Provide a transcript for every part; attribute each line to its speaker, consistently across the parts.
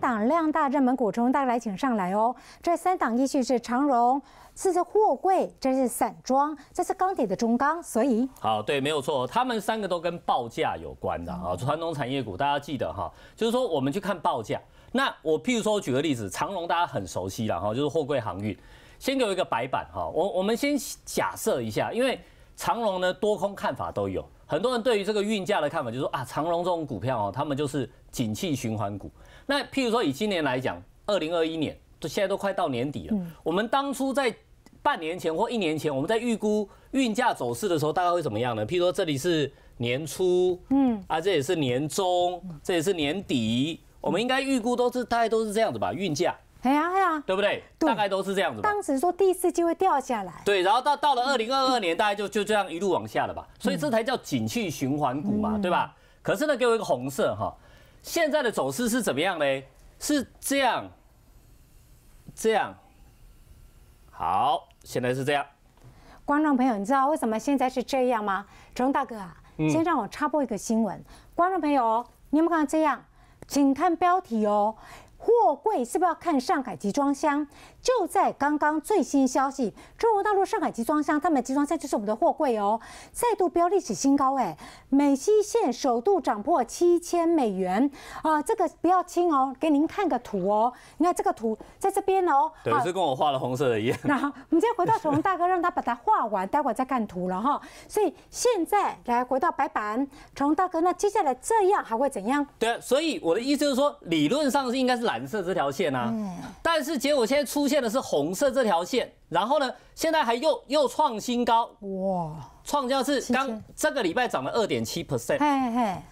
Speaker 1: 档量大热门股中，大家请上来哦。这三档依序是长荣，这是货柜，这是散装，这是钢铁的中钢，所以
Speaker 2: 好对，没有错，他们三个都跟报价有关的啊。传统产业股大家记得哈，就是说我们去看报价。那我譬如说举个例子，长荣大家很熟悉了哈，就是货柜航运。先给我一个白板哈，我我们先假设一下，因为长荣呢多空看法都有。很多人对于这个运价的看法，就是说啊，长荣这种股票哦，他们就是景气循环股。那譬如说以今年来讲，二零二一年，就现在都快到年底了。我们当初在半年前或一年前，我们在预估运价走势的时候，大概会怎么样呢？譬如说这里是年初，嗯，啊，这也是年中，这也是年底，我们应该预估都是大概都是这样子吧，运价。
Speaker 1: 哎呀哎呀，
Speaker 2: 对不对？大概都是这样子。当
Speaker 1: 时说第四季会掉下来。
Speaker 2: 对，然后到到了二零二二年，大概就就这样一路往下了吧。所以这才叫景气循环股嘛，对吧？可是呢，给我一个红色哈，现在的走势是怎么样呢？是这样，这样。好，现在是这样。
Speaker 1: 观众朋友，你知道为什么现在是这样吗？钟大哥，啊，先让我插播一个新闻。观众朋友，你们看这样，请看标题哦。货柜是不是要看上海集装箱？就在刚刚，最新消息，中国大陆上海集装箱，他们集装箱就是我们的货柜哦，再度飙历史新高，哎，美西线首度涨破七千美元啊！这个不要轻哦，给您看个图哦，你看这个图在这边哦，对，是跟我
Speaker 2: 画了红色的一样。那
Speaker 1: 我们天回到崇龙大哥，让他把它画完，待会再看图了哈。所以现在来回到白板，崇龙大哥，那接下来这样还会怎样？
Speaker 2: 对所以我的意思就是说，理论上是应该是蓝色这条线啊，但是结果现在出。现的是红色这条线，然后呢，现在还又又创新高，哇！创高是刚这个礼拜涨了二点七 percent，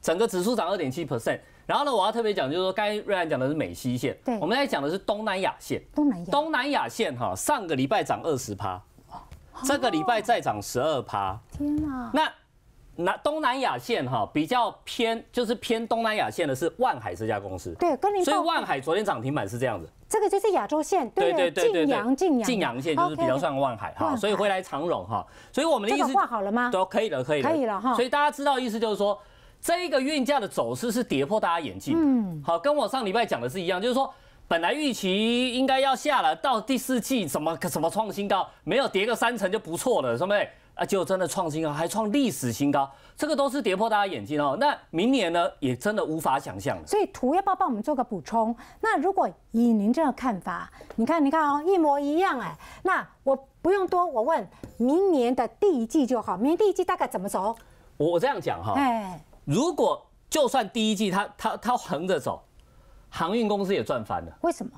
Speaker 2: 整个指数涨二点七 percent。然后呢，我要特别讲，就是说刚才瑞安讲的是美西线，对，我们在讲的是东南亚线，东南亚东南亚线哈，上个礼拜涨二十趴，这个礼拜再涨十二趴，
Speaker 1: 天哪！那
Speaker 2: 南东南亚线哈，比较偏就是偏东南亚线的是万海这家公司。对，跟您说，所以万海昨天涨停板是这样子。
Speaker 1: 这个就是亚洲线，
Speaker 2: 对对对对阳晋阳晋阳线就是比较算万海哈，所以回来长荣哈，所以我们的意思画好了吗？
Speaker 1: 都可以了，可以了，可以了哈。所以大
Speaker 2: 家知道意思就是说，这一个运价的走势是跌破大家眼镜。嗯，好，跟我上礼拜讲的是一样，就是说本来预期应该要下来到第四季怎么怎么创新高，没有跌个三成就不错了，是没？啊，就真的创新高，还创历史新高，这个都是跌破大家眼镜哦。那明年呢，也真的无法想象
Speaker 1: 所以图要不要帮我们做个补充？那如果以您这个看法，你看，你看哦，一模一样哎。那我不用多，我问明年的第一季就好，明年第一季大概怎么走？
Speaker 2: 我我这样讲哈，哎，如果就算第一季他他他横着走，航运公司也赚翻了，为什么？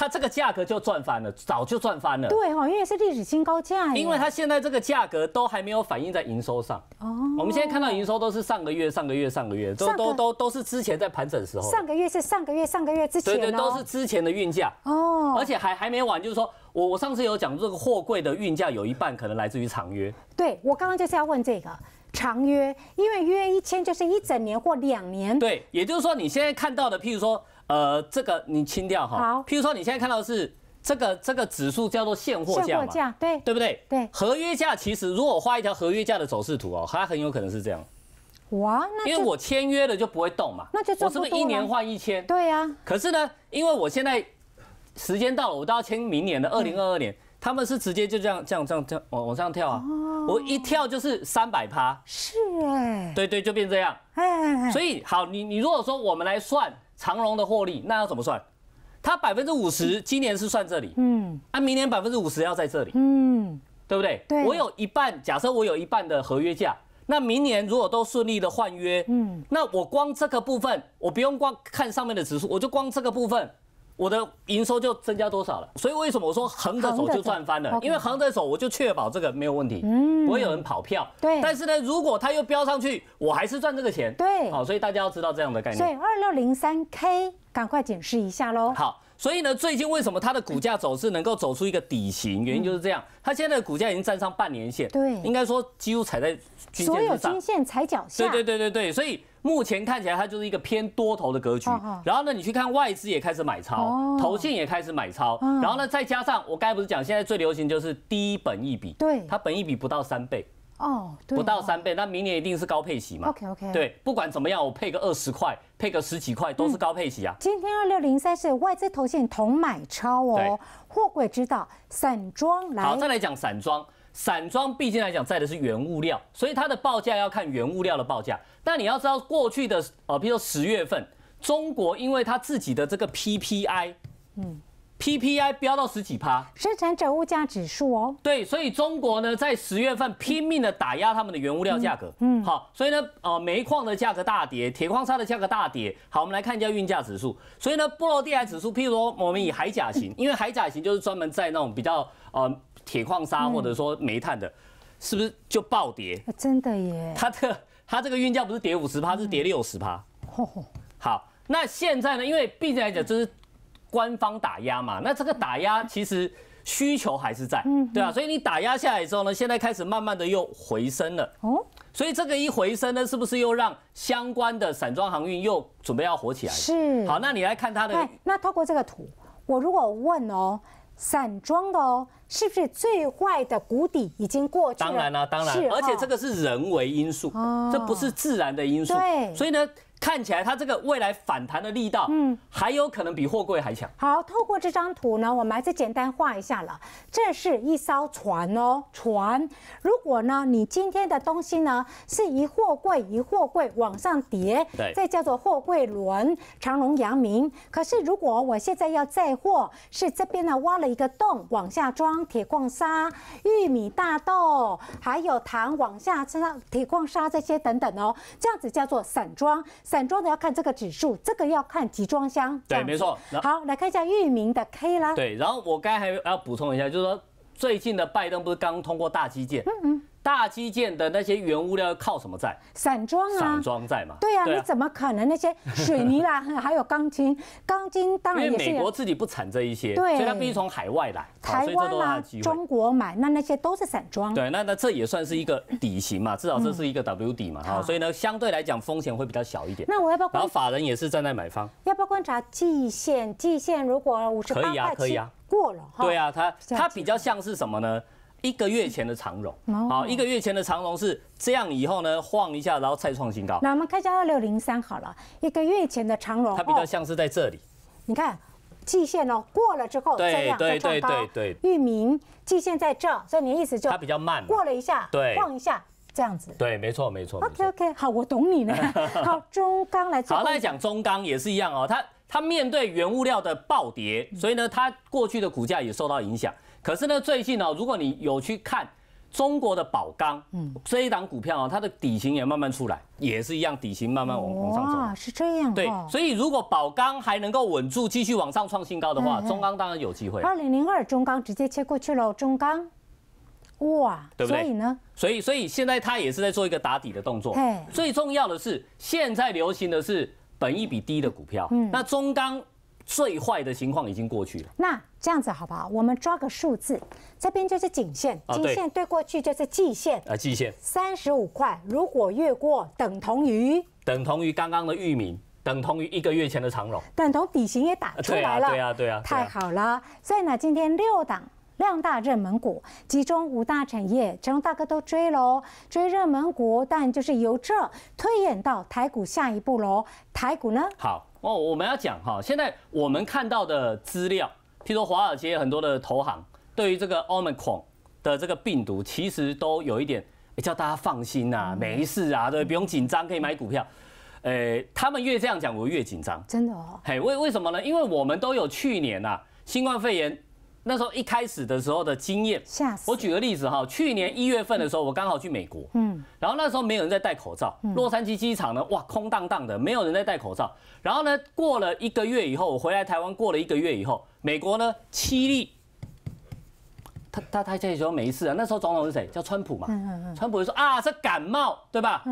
Speaker 2: 它这个价格就赚翻了，早就赚翻了。对哦，因为
Speaker 1: 是历史新高价。因为
Speaker 2: 它现在这个价格都还没有反映在营收上
Speaker 1: 哦。我们现在
Speaker 2: 看到营收都是上个月、上个月、上个月，都都都都是之前在盘整时候。上个
Speaker 1: 月是上个月、上个月之前。对对，都是
Speaker 2: 之前的运价哦，而且还还没完，就是说我我上次有讲这个货柜的运价有一半可能来自于长约。
Speaker 1: 对我刚刚就是要问这个。长约，因为约一签就是一整年或两年。
Speaker 2: 对，也就是说你现在看到的，譬如说，呃，这个你清掉哈。好。譬如说你现在看到是这个这个指数叫做现货价嘛。现货价。对。对不对？对。合约价其实如果画一条合约价的走势图哦，它很有可能是这样。
Speaker 1: 哇？那。因为我
Speaker 2: 签约了就不会动嘛。那就做我是不是一年换一千？对呀。可是呢，因为我现在时间到了，我都要签明年的二零二二年。他们是直接就这样这样这样这样往往上跳啊！我一跳就是三百趴。是哎。对对，就变这样。哎。所以好，你你如果说我们来算长荣的获利，那要怎么算？它百分之五十今年是算这里，嗯，按明年百分之五十要在这里，嗯，对不对？对。我有一半，假设我有一半的合约价，那明年如果都顺利的换约，嗯，那我光这个部分，我不用光看上面的指数，我就光这个部分。我的营收就增加多少了，所以为什么我说横着走就赚翻了？因为横着走我就确保这个没有问题，不会有人跑票。对，但是呢，如果它又飙上去，我还是赚这个钱。对，好，所以大家要知道这样的概念。对，
Speaker 1: 二六零三 K，赶快检视一下喽。
Speaker 2: 好，所以呢，最近为什么它的股价走势能够走出一个底型？原因就是这样，它现在的股价已经站上半年线，对，应该说几乎踩在均线上。所有均
Speaker 1: 线踩脚下。对
Speaker 2: 对对对对，所以。目前看起来，它就是一个偏多头的格局。然后呢，你去看外资也开始买超，头线也开始买超。然后呢，再加上我刚才不是讲，现在最流行就是低本一比。对，它本一比不到三倍。
Speaker 1: 哦，不到
Speaker 2: 三倍，那明年一定是高配息嘛？OK OK。对，不管怎么样，我配个二十块，配个十几块，都是高配息啊。
Speaker 1: 今天二六零三是外资头线同买超哦。货柜知道，散装来。好，
Speaker 2: 再来讲散装。散装毕竟来讲，在的是原物料，所以它的报价要看原物料的报价。但你要知道，过去的呃，比如说十月份，中国因为它自己的这个 PPI，嗯。PPI 飙到十几趴，
Speaker 1: 生产者物价指数哦。
Speaker 2: 对，所以中国呢，在十月份拼命的打压他们的原物料价格。嗯，好，所以呢，呃，煤矿的价格大跌，铁矿砂的价格大跌。好，我们来看一下运价指数。所以呢，波罗地海指数，譬如说我们以海甲型，因为海甲型就是专门在那种比较呃铁矿砂或者说煤炭的，是不是就暴跌？真的耶！它这它这个运价不是跌五十趴，是跌六十趴。好，那现在呢，因为毕竟来讲就是。官方打压嘛，那这个打压其实需求还是在，对啊，所以你打压下来之后呢，现在开始慢慢的又回升了。哦，所以这个一回升呢，是不是又让相关的散装航运又准备要火起来是。好，那你来看它的，
Speaker 1: 那透过这个图，我如果问哦，散装的哦，是不是最坏的谷底已经过去？当然了，当然，而且这个是
Speaker 2: 人为因素，这不是自然的因素，对，所以呢。看起来它这个未来反弹的力道，嗯，还有可能比货柜还强。
Speaker 1: 好，透过这张图呢，我们还是简单画一下了。这是一艘船哦，船。如果呢，你今天的东西呢是一货柜一货柜往上叠，对，这叫做货柜轮长隆、扬名。可是如果我现在要载货，是这边呢挖了一个洞往下装铁矿砂、玉米、大豆，还有糖往下装铁矿砂这些等等哦，这样子叫做散装。散装的要看这个指数，这个要看集装箱。对，没错。好，来看一下域名的 K 啦。对，
Speaker 2: 然后我刚才还要补充一下，就是说最近的拜登不是刚通过大基建？嗯嗯。大基建的那些原物料要靠什么在？散装啊，散装在嘛。对呀，你怎
Speaker 1: 么可能那些水泥啦，还有钢筋，钢筋当然因为美国自
Speaker 2: 己不产这一些，所以它必须从海外来，台湾啊、中
Speaker 1: 国买，那那些都是散装。
Speaker 2: 对，那那这也算是一个底型嘛，至少这是一个 W 底嘛，哈。所以呢，相对来讲风险会比较小一点。那我要不要？然后法人也是站在买方。
Speaker 1: 要不要观察季线？季线如果五十八块啊。过
Speaker 2: 了，对啊，它它比较像是什么呢？一个月前的长荣，好，一个月前的长荣是这样，以后呢晃一下，然后再创新高。那
Speaker 1: 我们一下二六零三好了，一个月前的长荣，它比较像是在这里。你看，季线哦过了之后，样再创对对，域名季线在这，所以你的意思就它比较慢，过了一下，对，晃一下这样子。
Speaker 2: 对，没错没错。
Speaker 1: OK OK，好，我懂你了。好，中钢来。好，来
Speaker 2: 讲中钢也是一样哦，它它面对原物料的暴跌，所以呢，它过去的股价也受到影响。可是呢，最近呢，如果你有去看中国的宝钢，嗯，这一档股票啊，它的底型也慢慢出来，也是一样底型慢慢往往上走。是这样。对，所以如果宝钢还能够稳住，继续往上创新高的话，中钢当然有机会。二
Speaker 1: 零零二中钢直接切过去喽，中钢，哇，对不对？所以呢，
Speaker 2: 所以所以现在它也是在做一个打底的动作。最重要的是现在流行的是本一比低的股票。嗯，那中钢。最坏的情况已经过去了。
Speaker 1: 那这样子好不好？我们抓个数字，这边就是颈线，颈线对过去就是季线，啊，季线三十五块，如果越过，等同于
Speaker 2: 等同于刚刚的玉米，等同于一个月前的长荣，
Speaker 1: 等同底型也打出来了，对啊，对啊，对啊，太好了。所以呢，今天六档量大热门股，集中五大产业，成龙大哥都追喽，追热门股，但就是由这推演到台股下一步喽，台股呢？
Speaker 2: 好。哦，我们要讲哈，现在我们看到的资料，譬如华尔街很多的投行对于这个 Omicron 的这个病毒，其实都有一点叫大家放心呐，没事啊，对，不用紧张，可以买股票。诶，他们越这样讲，我越紧张，真的哦。嘿，为为什么呢？因为我们都有去年呐，新冠肺炎。那时候一开始的时候的经验，吓死！我举个例子哈，去年一月份的时候，我刚好去美国，嗯，然后那时候没有人在戴口罩，洛杉矶机场呢，哇，空荡荡的，没有人在戴口罩。然后呢，过了一个月以后，我回来台湾，过了一个月以后，美国呢，七例。他他他这时候没事啊，那时候总统是谁？叫川普嘛。川普就说啊，是感冒，对吧？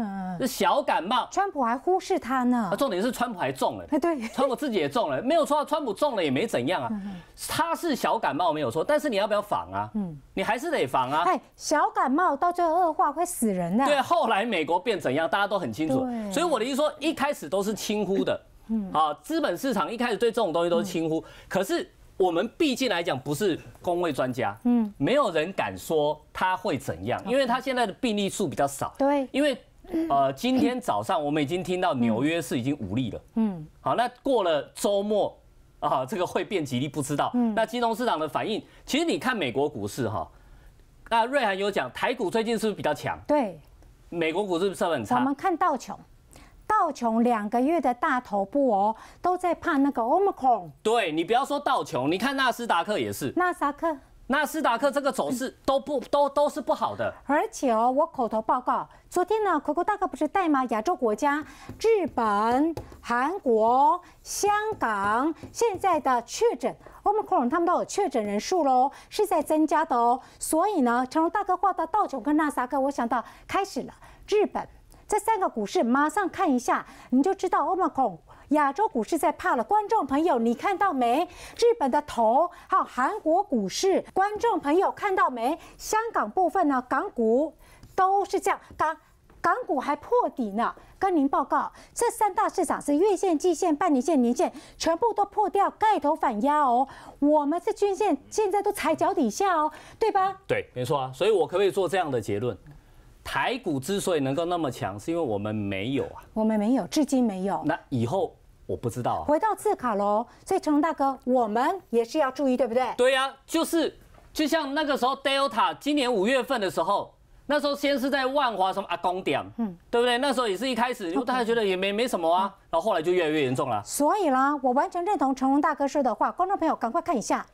Speaker 2: 是小感冒。川普还忽视他呢。重点是川普还中了。哎，对，川普自己也中了，没有错。川普中了也没怎样啊，他是小感冒没有错，但是你要不要防啊？嗯，你还是得防啊。哎，
Speaker 1: 小感冒到最后恶化会死人
Speaker 2: 的。对，后来美国变怎样，大家都很清楚。所以我的意思说，一开始都是轻忽的，嗯啊，资本市场一开始对这种东西都是轻忽，可是。我们毕竟来讲不是公位专家，嗯，没有人敢说他会怎样，因为他现在的病例数比较少，对，因为呃，今天早上我们已经听到纽约市已经五例了，嗯，好，那过了周末啊，这个会变几例不知道，嗯，那金融市场的反应，其实你看美国股市哈，那瑞涵有讲台股最近是不是比较强？对，美国股市是不是很差？我们
Speaker 1: 看道琼。道琼两个月的大头部哦，都在怕那个 Omicron。
Speaker 2: 对你不要说道琼，你看纳斯达克也是。纳斯达克，纳斯达克这个走势都不都都是不好的。
Speaker 1: 而且哦，我口头报告，昨天呢，科科大哥不是带吗？亚洲国家，日本、韩国、香港，现在的确诊 Omicron 他们都有确诊人数喽，是在增加的哦。所以呢，龙大哥画的道琼跟纳斯达克，我想到开始了日本。这三个股市马上看一下，你就知道。欧美恐亚洲股市在怕了。观众朋友，你看到没？日本的头还有韩国股市，观众朋友看到没？香港部分呢，港股都是这样。港港股还破底呢。跟您报告，这三大市场是月线、季线、半年线、年线全部都破掉，盖头反压哦。我们是均线现在都踩脚底下哦，对吧？
Speaker 2: 对，没错啊。所以我可不可以做这样的结论？台股之所以能够那么强，是因为我们没有啊，
Speaker 1: 我们没有，至今没有。那以后我不知道啊。回到次卡喽，所以成龙大哥，我们也是要注意，对不对？
Speaker 2: 对呀，就是，就像那个时候 Delta 今年五月份的时候，那时候先是在万华什么阿公店，嗯，对不对？那时候也是一开始，因为大家觉得也没没什么啊，然后后来就越来越严重了。
Speaker 1: 所以啦，我完全认同成龙大哥说的话，观众朋友赶快看一下。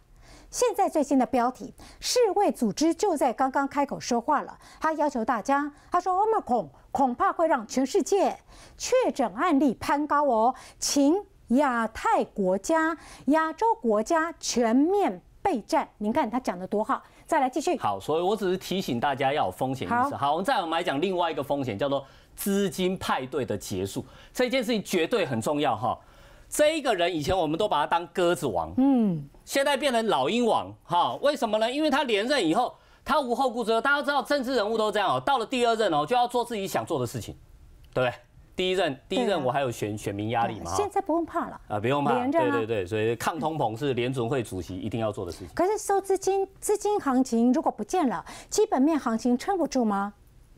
Speaker 1: 现在最新的标题，世卫组织就在刚刚开口说话了。他要求大家，他说：“Omicron 恐怕会让全世界确诊案例攀高哦，请亚太国家、亚洲国家全面备战。”您看他讲得多好，再来继续。好，
Speaker 2: 所以我只是提醒大家要有风险意识。好，再我们来讲另外一个风险，叫做资金派对的结束。这件事情绝对很重要哈。这一个人以前我们都把他当鸽子王，嗯，现在变成老鹰王哈？为什么呢？因为他连任以后，他无后顾之忧。大家知道政治人物都这样哦，到了第二任哦，就要做自己想做的事情，对不对？第一任，第一任我还有选选民压力嘛。现在不用怕了啊，不用怕。连任，对对对，所以抗通膨是联准会主席一定要做的事情。
Speaker 1: 可是收资金，资金行情如果不见了，基本面行情撑不住吗？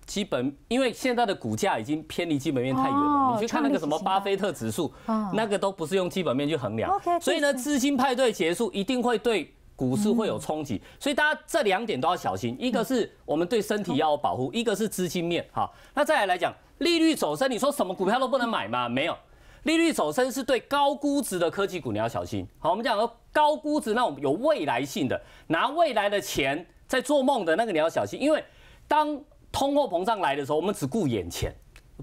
Speaker 2: 基本，因为现在的股价已经偏离基本面太远了。你去看那个什么巴菲特指数，那个都不是用基本面去衡量。所以呢，资金派对结束一定会对股市会有冲击。所以大家这两点都要小心，一个是我们对身体要有保护，一个是资金面好，那再来来讲，利率走升，你说什么股票都不能买吗？没有，利率走升是对高估值的科技股你要小心。好，我们讲高估值，那有未来性的，拿未来的钱在做梦的那个你要小心，因为当通货膨胀来的时候，我们只顾眼前。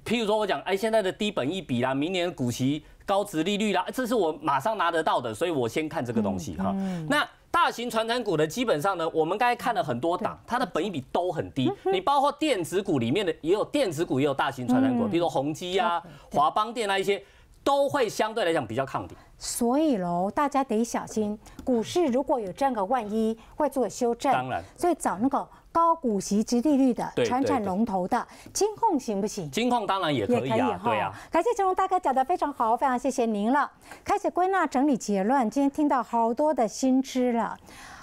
Speaker 2: 譬如说我讲，哎，现在的低本益比啦，明年股息高、值利率啦，这是我马上拿得到的，所以我先看这个东西哈。那大型传承股的基本上呢，我们刚才看了很多档，它的本益比都很低。你包括电子股里面的，也有电子股，也有大型传承股，比如说宏基呀、华邦电那一些，都会相对来讲比较抗跌。
Speaker 1: 所以喽，大家得小心，股市如果有这样的万一，会做修正。当然，所以找那个。高股息、及利率的产产龙头的金控行不行？金控当然也可以啊。对啊，感谢陈龙大哥讲的非常好，非常谢谢您了。开始归纳整理结论，今天听到好多的新知了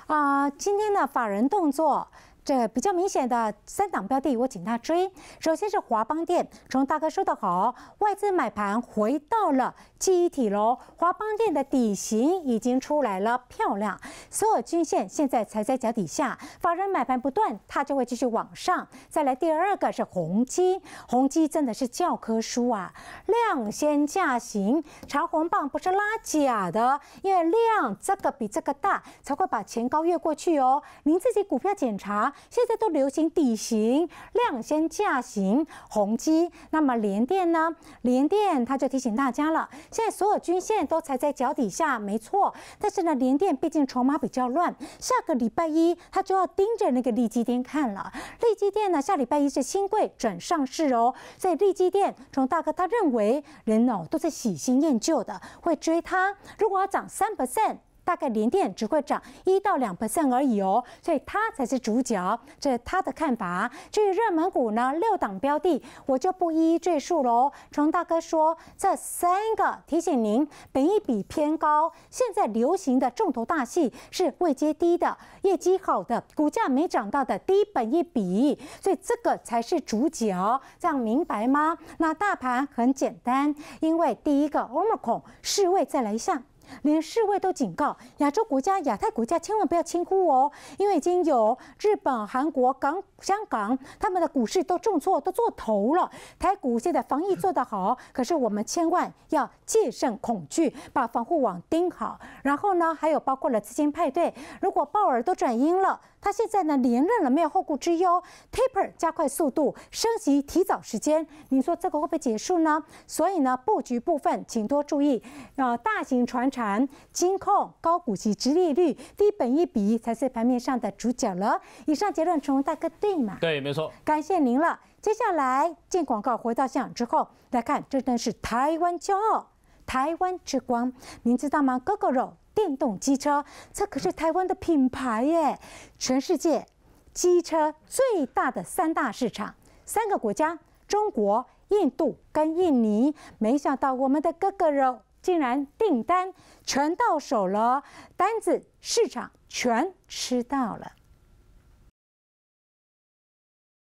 Speaker 1: 啊。今天的法人动作。这比较明显的三档标的，我请他追。首先是华邦电，从大哥说得好，外资买盘回到了记忆体喽。华邦电的底型已经出来了，漂亮，所有均线现在踩在脚底下，法人买盘不断，它就会继续往上。再来第二个是宏基，宏基真的是教科书啊，量先价行，长红棒不是拉假的，因为量这个比这个大，才会把前高越过去哦。您自己股票检查。现在都流行底型量先价型宏基，那么联电呢？联电它就提醒大家了，现在所有均线都踩在脚底下，没错。但是呢，联电毕竟筹码比较乱，下个礼拜一它就要盯着那个利基电看了。利基电呢，下礼拜一是新贵准上市哦，所以利基电，从大哥他认为，人哦都是喜新厌旧的，会追它。如果要涨三 percent。大概零跌只会涨一到两 percent 而已哦，所以它才是主角。这是他的看法。至于热门股呢，六档标的我就不一一赘述喽。崇大哥说，这三个提醒您，本一比偏高。现在流行的重头大戏是位阶低的，业绩好的，股价没涨到的低本一比，所以这个才是主角。这样明白吗？那大盘很简单，因为第一个 o m r o n 是位，再来一下。连世卫都警告亚洲国家、亚太国家千万不要轻忽哦，因为已经有日本、韩国、港香港他们的股市都重挫，都做头了。台股现在防疫做得好，可是我们千万要戒慎恐惧，把防护网盯好。然后呢，还有包括了资金派对，如果鲍尔都转阴了。他现在呢连任了，没有后顾之忧，taper 加快速度，升息提早时间，你说这个会不会结束呢？所以呢，布局部分请多注意，呃，大型船产、金控、高股息、直利率、低本一比一才是盘面上的主角了。以上结论，成龙大哥对吗？对，没错。感谢您了。接下来进广告，回到香港之后，再看，这都是台湾骄傲，台湾之光。您知道吗，哥哥肉？电动机车，这可是台湾的品牌耶！全世界机车最大的三大市场，三个国家：中国、印度跟印尼。没想到我们的哥哥肉竟然订单全到手了，单子市场全吃到了。